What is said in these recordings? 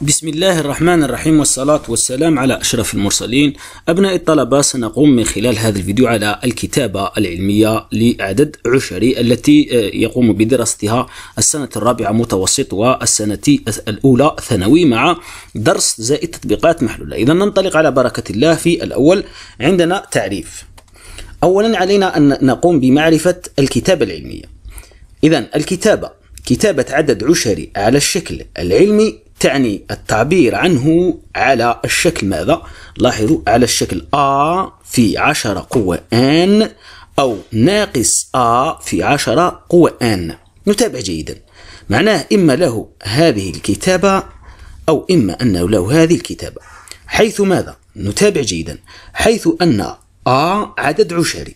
بسم الله الرحمن الرحيم والصلاة والسلام على أشرف المرسلين أبناء الطلبة سنقوم من خلال هذا الفيديو على الكتابة العلمية لعدد عشري التي يقوم بدراستها السنة الرابعة متوسط والسنة الأولى ثانوي مع درس زائد تطبيقات محلولة إذا ننطلق على بركة الله في الأول عندنا تعريف أولا علينا أن نقوم بمعرفة الكتابة العلمية إذا الكتابة كتابة عدد عشري على الشكل العلمي تعني التعبير عنه على الشكل ماذا؟ لاحظوا على الشكل A في 10 قوة N أو ناقص A في 10 قوة N نتابع جيدا معناه إما له هذه الكتابة أو إما أنه له هذه الكتابة حيث ماذا؟ نتابع جيدا حيث أن A عدد عشري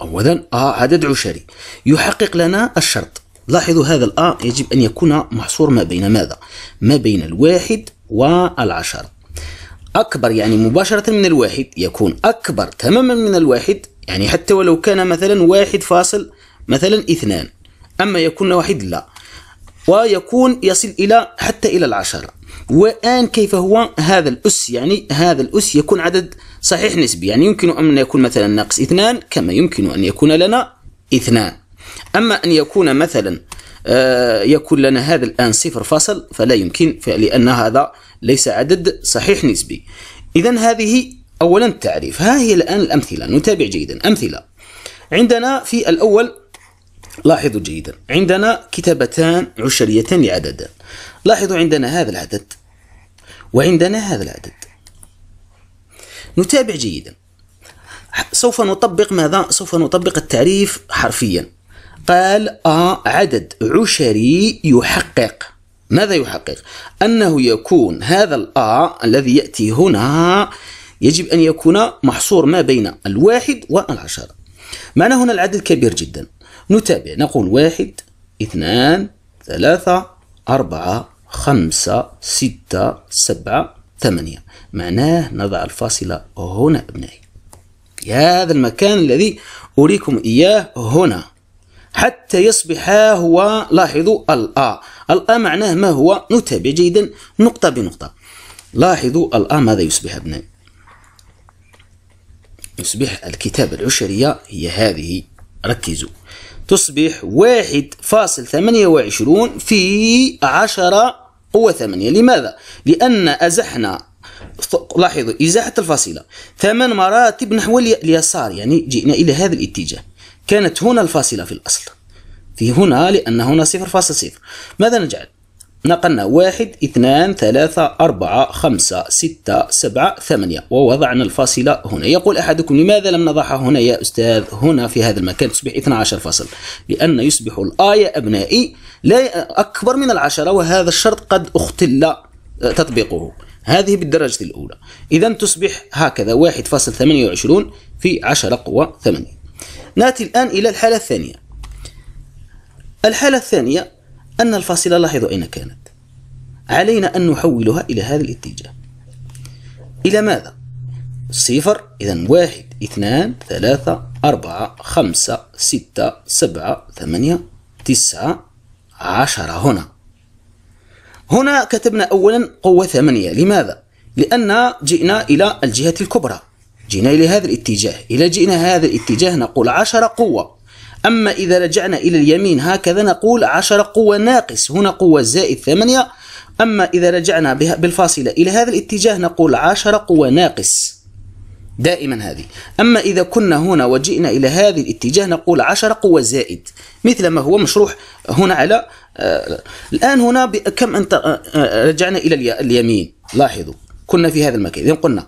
أولا A عدد عشري يحقق لنا الشرط لاحظوا هذا الأ يجب أن يكون محصور ما بين ماذا؟ ما بين الواحد والعشرة أكبر يعني مباشرة من الواحد يكون أكبر تماما من الواحد يعني حتى ولو كان مثلا واحد فاصل مثلا اثنان أما يكون واحد لا ويكون يصل إلى حتى إلى العشرة وآن كيف هو هذا الأس يعني هذا الأس يكون عدد صحيح نسبي يعني يمكن أن يكون مثلا ناقص اثنان كما يمكن أن يكون لنا اثنان أما أن يكون مثلا آه، يكون لنا هذا الآن صفر فاصل فلا يمكن لأن هذا ليس عدد صحيح نسبي إذا هذه أولا التعريف ها هي الآن الأمثلة نتابع جيدا أمثلة عندنا في الأول لاحظوا جيدا عندنا كتابتان عشريتان لعدد لاحظوا عندنا هذا العدد وعندنا هذا العدد نتابع جيدا سوف نطبق ماذا؟ سوف نطبق التعريف حرفيا قال آه عدد عشري يحقق ماذا يحقق؟ أنه يكون هذا الآ آه، الذي يأتي هنا يجب أن يكون محصور ما بين الواحد والعشرة معنى هنا العدد كبير جدا نتابع نقول واحد اثنان ثلاثة أربعة خمسة ستة سبعة ثمانية معناه نضع الفاصلة هنا أبنائي في هذا المكان الذي أريكم إياه هنا حتى يصبح هو لاحظوا الآ الآ معناه ما هو نتابع جيدا نقطة بنقطة لاحظوا الآ ماذا يصبح أبنائي يصبح الكتابة العشرية هي هذه ركزوا تصبح واحد فاصل ثمانية وعشرون في عشرة ثمانية لماذا؟ لأن أزحنا لاحظوا إزاحة الفاصلة ثمان مراتب نحو اليسار يعني جئنا إلى هذا الاتجاه كانت هنا الفاصلة في الأصل في هنا لأن هنا صفر فاصل صفر ماذا نجعل؟ نقلنا واحد اثنان ثلاثة أربعة خمسة ستة سبعة ثمانية ووضعنا الفاصلة هنا يقول أحدكم لماذا لم نضعها هنا يا أستاذ هنا في هذا المكان تصبح 12 فصل لأن يصبح الآية أبنائي لا أكبر من العشرة وهذا الشرط قد اختل تطبيقه هذه بالدرجة الأولى إذا تصبح هكذا واحد فاصل ثمانية وعشرون في عشرة قوى ثمانية ناتي الآن إلى الحالة الثانية الحالة الثانية أن الفاصلة لاحظوا أين كانت علينا أن نحولها إلى هذا الاتجاه إلى ماذا؟ صفر إذا واحد اثنان ثلاثة أربعة خمسة ستة سبعة ثمانية تسعة عشرة هنا هنا كتبنا أولا قوة ثمانية لماذا؟ لأن جئنا إلى الجهة الكبرى جئنا إلى هذا الاتجاه إذا جئنا هذا الاتجاه نقول عشر قوة أما إذا رجعنا إلى اليمين هكذا نقول عشر قوة ناقص هنا قوة زائد ثمانية أما إذا رجعنا بالفاصلة إلى هذا الاتجاه نقول عشر قوة ناقص دائما هذه أما إذا كنا هنا وجئنا إلى هذا الاتجاه نقول عشر قوة زائد مثل ما هو مشروح هنا على آه، الآن هنا كم أنت آه، آه، رجعنا إلى اليمين لاحظوا كنا في هذا المكان إذن قلنا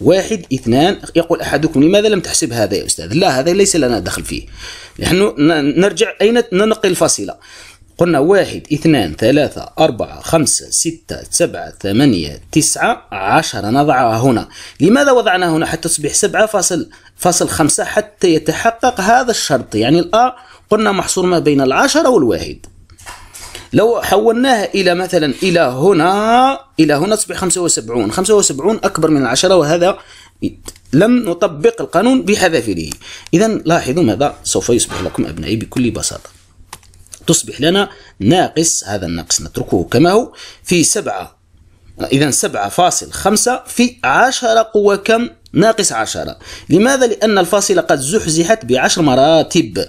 واحد اثنان يقول أحدكم لماذا لم تحسب هذا يا أستاذ لا هذا ليس لنا دخل فيه نحن نرجع أين ننقل الفاصلة قلنا واحد اثنان ثلاثة أربعة خمسة ستة سبعة ثمانية تسعة عشرة نضعها هنا لماذا وضعنا هنا حتى تصبح سبعة فاصل فاصل خمسة حتى يتحقق هذا الشرط يعني الآ قلنا محصور ما بين العشرة والواحد لو حولناها إلى مثلا إلى هنا إلى هنا تصبح 75 75 أكبر من العشرة وهذا لم نطبق القانون بحذافيره إذا لاحظوا ماذا سوف يصبح لكم أبنائي بكل بساطة تصبح لنا ناقص هذا النقص نتركه كما هو في سبعة إذا سبعة فاصل خمسة في عشرة قوة كم ناقص عشرة لماذا؟ لأن الفاصلة قد زحزحت بعشر مراتب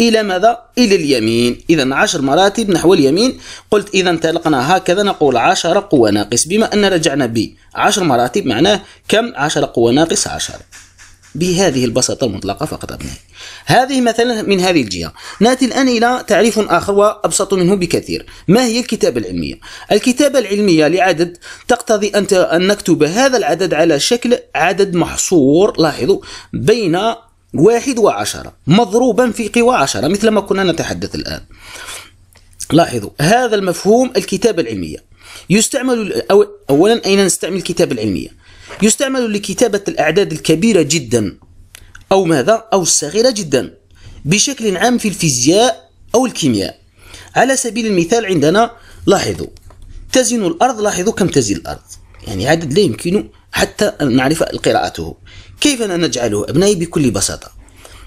إلى ماذا؟ إلى اليمين إذا عشر مراتب نحو اليمين قلت إذا انطلقنا هكذا نقول عشر قوة ناقص بما أن رجعنا ب عشر مراتب معناه كم عشر قوة ناقص عشر بهذه البساطة المطلقة فقط أبنائي هذه مثلا من هذه الجهة نأتي الآن إلى تعريف آخر وأبسط منه بكثير ما هي الكتابة العلمية؟ الكتابة العلمية لعدد تقتضي أن نكتب هذا العدد على شكل عدد محصور لاحظوا بين واحد وعشرة مضروبا في قوى عشرة مثل ما كنا نتحدث الآن لاحظوا هذا المفهوم الكتابة العلمية يستعمل أو أولا أين نستعمل الكتابة العلمية يستعمل لكتابة الأعداد الكبيرة جدا أو ماذا أو الصغيرة جدا بشكل عام في الفيزياء أو الكيمياء على سبيل المثال عندنا لاحظوا تزن الأرض لاحظوا كم تزن الأرض يعني عدد لا يمكن حتى نعرف قراءته كيف نجعله أبنائي بكل بساطة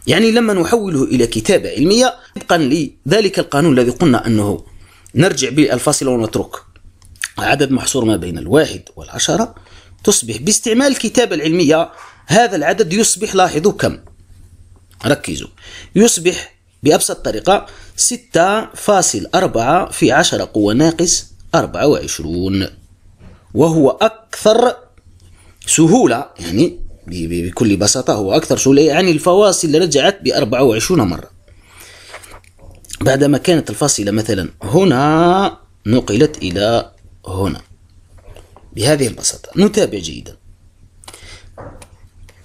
يعني لما نحوله إلى كتابة علمية طبقا لذلك القانون الذي قلنا أنه نرجع بالفاصلة ونترك عدد محصور ما بين الواحد والعشرة تصبح باستعمال الكتابة العلمية هذا العدد يصبح لاحظوا كم ركزوا يصبح بأبسط طريقة 6.4 في 10 قوة ناقص 24 وهو أكثر سهولة يعني بكل بساطة هو أكثر سهولة يعني الفواصل رجعت ب 24 مرة بعدما كانت الفاصلة مثلا هنا نقلت إلى هنا بهذه البساطة نتابع جيدا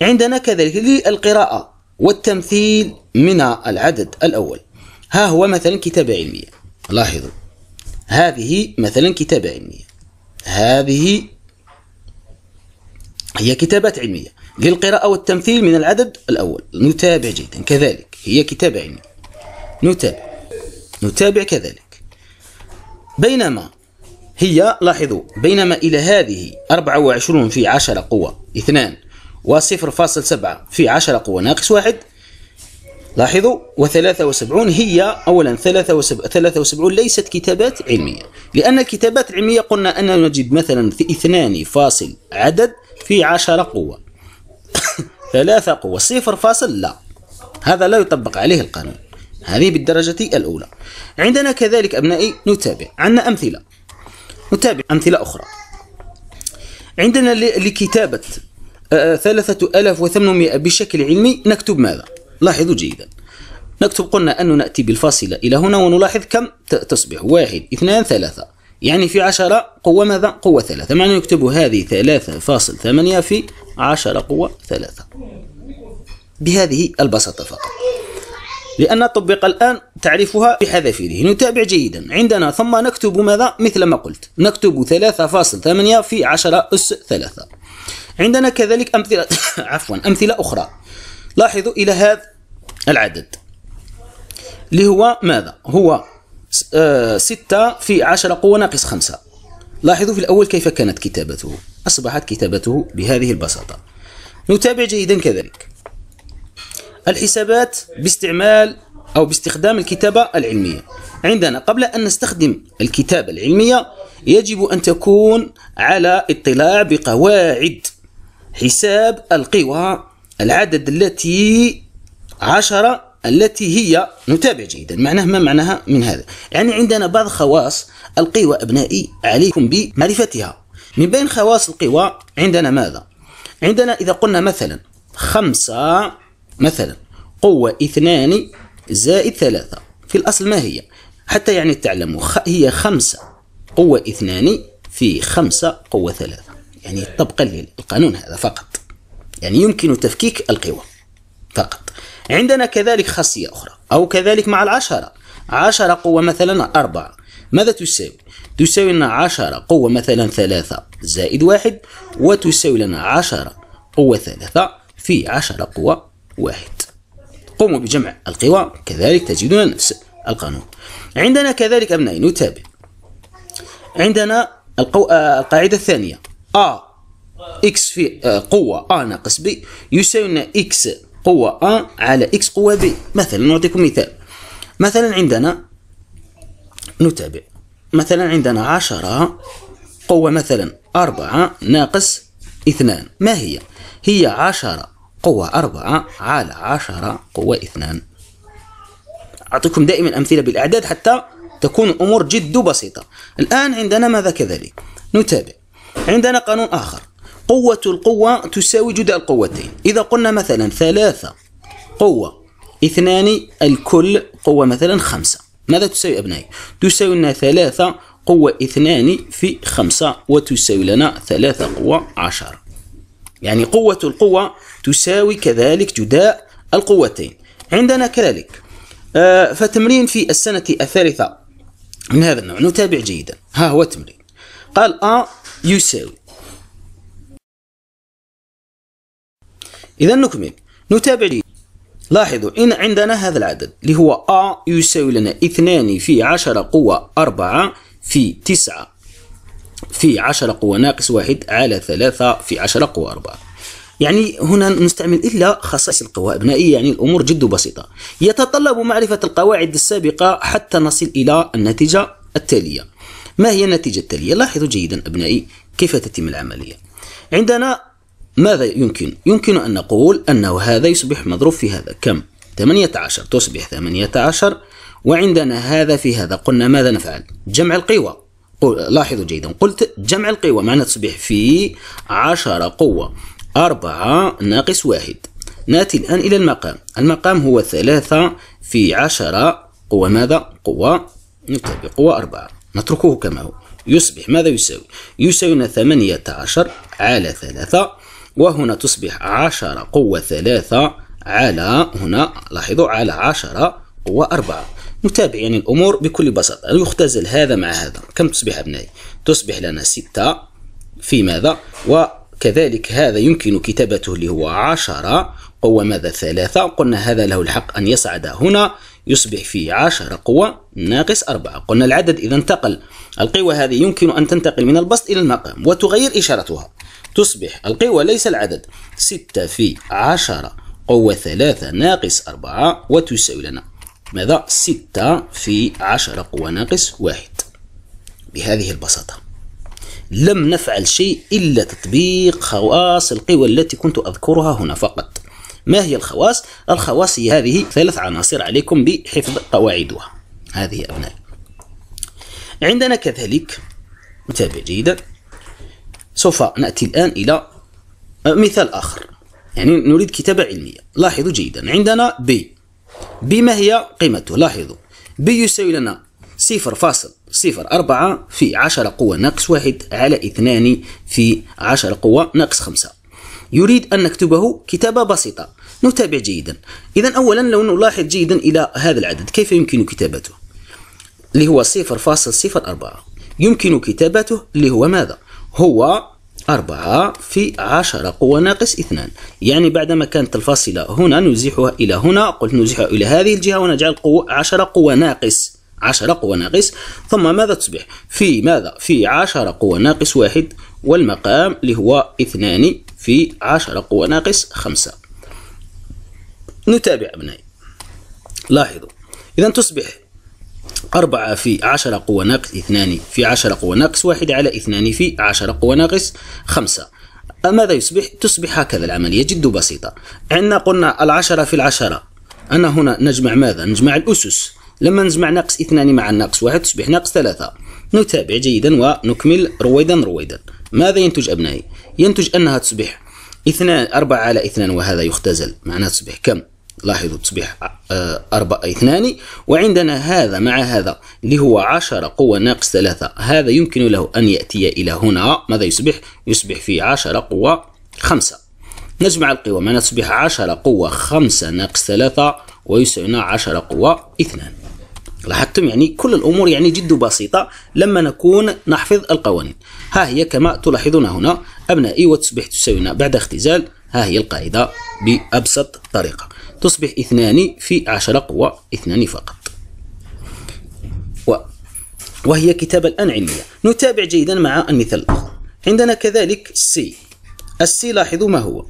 عندنا كذلك للقراءة والتمثيل من العدد الأول ها هو مثلا كتابة علمية لاحظوا هذه مثلا كتابة علمية هذه هي كتابات علمية للقراءة والتمثيل من العدد الأول نتابع جيدا كذلك هي كتابة علمية نتابع نتابع كذلك بينما هي لاحظوا بينما إلى هذه 24 في 10 قوة 2 و0.7 في 10 قوة ناقص 1 لاحظوا و73 هي أولا 73 ليست كتابات علمية لأن الكتابات العلمية قلنا أننا نجد مثلا في 2 فاصل عدد في 10 قوة ثلاثة قوة صفر فاصل لا هذا لا يطبق عليه القانون هذه بالدرجة الأولى عندنا كذلك أبنائي نتابع عندنا أمثلة نتابع أمثلة أخرى عندنا لكتابة آه، آه، ثلاثة ألاف وثمانمائة بشكل علمي نكتب ماذا؟ لاحظوا جيدا نكتب قلنا أن نأتي بالفاصلة إلى هنا ونلاحظ كم تصبح واحد اثنان ثلاثة يعني في عشرة قوة ماذا؟ قوة ثلاثة معنى يكتب هذه ثلاثة فاصل ثمانية في عشرة قوة ثلاثة بهذه البساطة فقط لأن طبق الآن تعرفها بحذافيره نتابع جيدا عندنا ثم نكتب ماذا مثل ما قلت نكتب 3.8 في 10 أس 3 عندنا كذلك أمثلة عفوا أمثلة أخرى لاحظوا إلى هذا العدد اللي هو ماذا هو ستة في عشرة قوة ناقص خمسة لاحظوا في الأول كيف كانت كتابته أصبحت كتابته بهذه البساطة نتابع جيدا كذلك الحسابات باستعمال أو باستخدام الكتابة العلمية عندنا قبل أن نستخدم الكتابة العلمية يجب أن تكون على اطلاع بقواعد حساب القوى العدد التي عشرة التي هي نتابع جيدا معناه ما معناها من هذا يعني عندنا بعض خواص القوى أبنائي عليكم بمعرفتها من بين خواص القوى عندنا ماذا عندنا إذا قلنا مثلا خمسة مثلا قوة اثنان زائد ثلاثة في الأصل ما هي حتى يعني تعلموا هي خمسة قوة اثنان في خمسة قوة ثلاثة يعني طبقا للقانون هذا فقط يعني يمكن تفكيك القوى فقط عندنا كذلك خاصية أخرى أو كذلك مع العشرة عشرة قوة مثلا أربعة ماذا تساوي؟ تساوي لنا عشرة قوة مثلا ثلاثة زائد واحد وتساوي لنا عشرة قوة ثلاثة في عشرة قوة واحد قوموا بجمع القوى كذلك تجدون نفس القانون عندنا كذلك أبنائي نتابع عندنا القو... آه، القاعدة الثانية A x في آه، قوة A ناقص B يساوي لنا x قوة A على X قوة B مثلا نعطيكم مثال مثلا عندنا نتابع مثلا عندنا عشرة قوة مثلا أربعة ناقص اثنان ما هي؟ هي عشرة قوة أربعة على عشرة قوة اثنان أعطيكم دائما أمثلة بالأعداد حتى تكون الأمور جد بسيطة الآن عندنا ماذا كذلك؟ نتابع عندنا قانون آخر قوة القوة تساوي جدع القوتين إذا قلنا مثلا ثلاثة قوة اثنان الكل قوة مثلا خمسة ماذا تساوي أبنائي؟ تساوي لنا ثلاثة قوة اثنان في خمسة وتساوي لنا ثلاثة قوة عشر يعني قوة القوة تساوي كذلك جداء القوتين عندنا كذلك آه فتمرين في السنة الثالثة من هذا النوع نتابع جيدا ها هو التمرين قال أ يساوي إذا نكمل نتابع لي لاحظوا إن عندنا هذا العدد اللي هو أ يساوي لنا 2 في 10 قوة 4 في 9 في 10 قوة ناقص 1 على 3 في 10 قوة 4 يعني هنا نستعمل إلا خصائص القوى أبنائي يعني الأمور جد بسيطة يتطلب معرفة القواعد السابقة حتى نصل إلى النتيجة التالية ما هي النتيجة التالية؟ لاحظوا جيدا أبنائي كيف تتم العملية عندنا ماذا يمكن؟ يمكن أن نقول أنه هذا يصبح مضروب في هذا كم؟ 18 تصبح 18 وعندنا هذا في هذا قلنا ماذا نفعل؟ جمع القوى لاحظوا جيدا قلت جمع القوى معنى تصبح في 10 قوة 4 ناقص 1 نأتي الآن إلى المقام المقام هو 3 في 10 قوة ماذا؟ قوة نبدأ قوة 4 نتركه كما هو يصبح ماذا يساوي؟ يساوينا 18 على 3 وهنا تصبح عشرة قوة ثلاثة على هنا لاحظوا على عشرة قوة أربعة نتابع الأمور بكل بساطة يختزل هذا مع هذا كم تصبح أبنائي تصبح لنا ستة في ماذا وكذلك هذا يمكن كتابته اللي هو عشرة قوة ماذا ثلاثة قلنا هذا له الحق أن يصعد هنا يصبح في عشرة قوة ناقص أربعة قلنا العدد إذا انتقل القوة هذه يمكن أن تنتقل من البسط إلى المقام وتغير إشارتها تصبح القوة ليس العدد ستة في عشرة قوة ثلاثة ناقص أربعة وتساوي لنا ماذا ستة في عشرة قوة ناقص واحد بهذه البساطة لم نفعل شيء إلا تطبيق خواص القوى التي كنت أذكرها هنا فقط ما هي الخواص؟ الخواص هي هذه ثلاث عناصر عليكم بحفظ قواعدها هذه أبنائي عندنا كذلك متابع جيدا سوف نأتي الآن إلى مثال آخر يعني نريد كتابة علمية لاحظوا جيدا عندنا بي بي ما هي قيمته لاحظوا بي يساوي لنا صفر فاصل صفر أربعة في عشرة قوة ناقص واحد على اثنان في عشرة قوة ناقص خمسة يريد أن نكتبه كتابة بسيطة نتابع جيدا إذا أولا لو نلاحظ جيدا إلى هذا العدد كيف يمكن كتابته اللي هو صفر فاصل صفر أربعة يمكن كتابته اللي هو ماذا هو أربعة في عشرة قوة ناقص اثنان يعني بعدما كانت الفاصلة هنا نزيحها إلى هنا قلت نزيحها إلى هذه الجهة ونجعل قوة عشرة قوة ناقص عشرة قوة ناقص ثم ماذا تصبح في ماذا في عشرة قوة ناقص واحد والمقام اللي هو اثنان في عشرة قوة ناقص خمسة نتابع أبنائي لاحظوا إذا تصبح أربعة في عشرة قوة ناقص اثنان في عشرة قوة ناقص واحد على اثنان في عشرة قوة ناقص خمسة ماذا يصبح؟ تصبح هكذا العملية جد بسيطة عندنا قلنا العشرة في العشرة أنا هنا نجمع ماذا؟ نجمع الأسس لما نجمع ناقص اثنان مع ناقص واحد تصبح ناقص ثلاثة نتابع جيدا ونكمل رويدا رويدا ماذا ينتج أبنائي؟ ينتج أنها تصبح اثنان أربعة على اثنان وهذا يختزل معناها تصبح كم؟ لاحظوا تصبح آه، أربعة اثنان وعندنا هذا مع هذا اللي هو عشرة قوة ناقص ثلاثة هذا يمكن له أن يأتي إلى هنا ماذا يصبح؟ يصبح في عشرة قوة خمسة نجمع القوى معناها تصبح عشرة قوة خمسة ناقص ثلاثة ويساوينا عشرة قوة اثنان لاحظتم يعني كل الأمور يعني جد بسيطة لما نكون نحفظ القوانين ها هي كما تلاحظون هنا أبنائي وتصبح تساوينا بعد اختزال ها هي القاعدة بأبسط طريقة تصبح اثنان في عشرة قوى اثنان فقط وهي كتاب الآن علمية نتابع جيدا مع المثال الآخر عندنا كذلك سي السي لاحظوا ما هو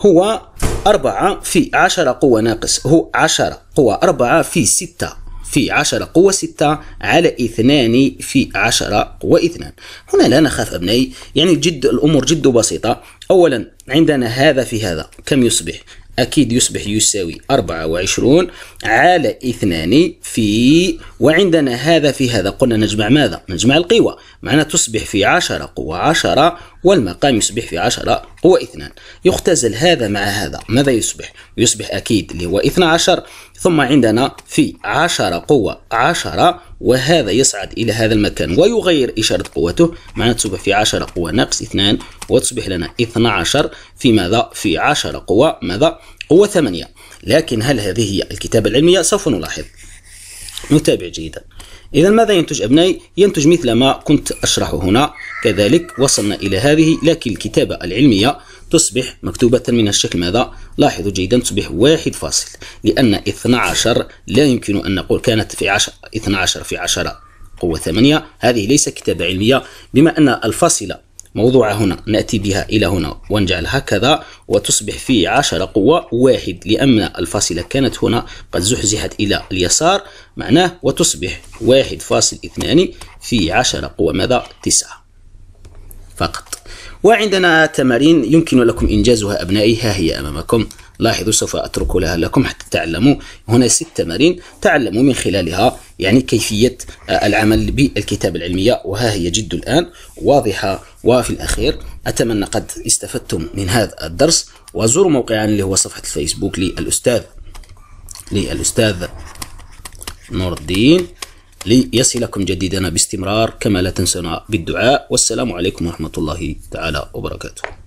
هو أربعة في عشرة قوة ناقص هو عشرة قوة أربعة في ستة في عشرة قوة ستة على اثنان في عشرة قوة اثنان هنا لا نخاف أبنائي يعني جد الأمور جد بسيطة أولا عندنا هذا في هذا كم يصبح أكيد يصبح يساوي 24 على 2 في وعندنا هذا في هذا قلنا نجمع ماذا؟ نجمع القوى معنى تصبح في عشرة قوة عشرة والمقام يصبح في عشرة قوة اثنان يختزل هذا مع هذا ماذا يصبح؟ يصبح أكيد اللي هو اثنى عشر ثم عندنا في عشرة قوة عشرة وهذا يصعد إلى هذا المكان ويغير إشارة قوته معنى تصبح في عشرة قوة ناقص اثنان وتصبح لنا اثنى عشر في ماذا؟ في عشرة قوة ماذا؟ قوة ثمانية لكن هل هذه هي الكتابة العلمية؟ سوف نلاحظ نتابع جيدا إذا ماذا ينتج أبنائي؟ ينتج مثل ما كنت أشرحه هنا كذلك وصلنا إلى هذه لكن الكتابة العلمية تصبح مكتوبة من الشكل ماذا؟ لاحظوا جيدا تصبح واحد فاصل لأن 12 لا يمكن أن نقول كانت في 10 12 في 10 قوة 8 هذه ليس كتابة علمية بما أن الفاصلة موضوعة هنا نأتي بها إلى هنا ونجعل هكذا وتصبح في عشرة قوة واحد لأن الفاصلة كانت هنا قد زحزحت إلى اليسار معناه وتصبح واحد فاصل اثنان في عشرة قوة ماذا تسعة فقط وعندنا تمارين يمكن لكم إنجازها أبنائي ها هي أمامكم لاحظوا سوف أترك لها لكم حتى تعلموا هنا ست تمارين تعلموا من خلالها يعني كيفية آه، العمل بالكتاب العلمية وها هي جد الآن واضحة وفي الأخير أتمنى قد استفدتم من هذا الدرس وزوروا موقعنا اللي هو صفحة الفيسبوك للأستاذ للأستاذ نور الدين ليصلكم جديدنا باستمرار كما لا تنسونا بالدعاء والسلام عليكم ورحمة الله تعالى وبركاته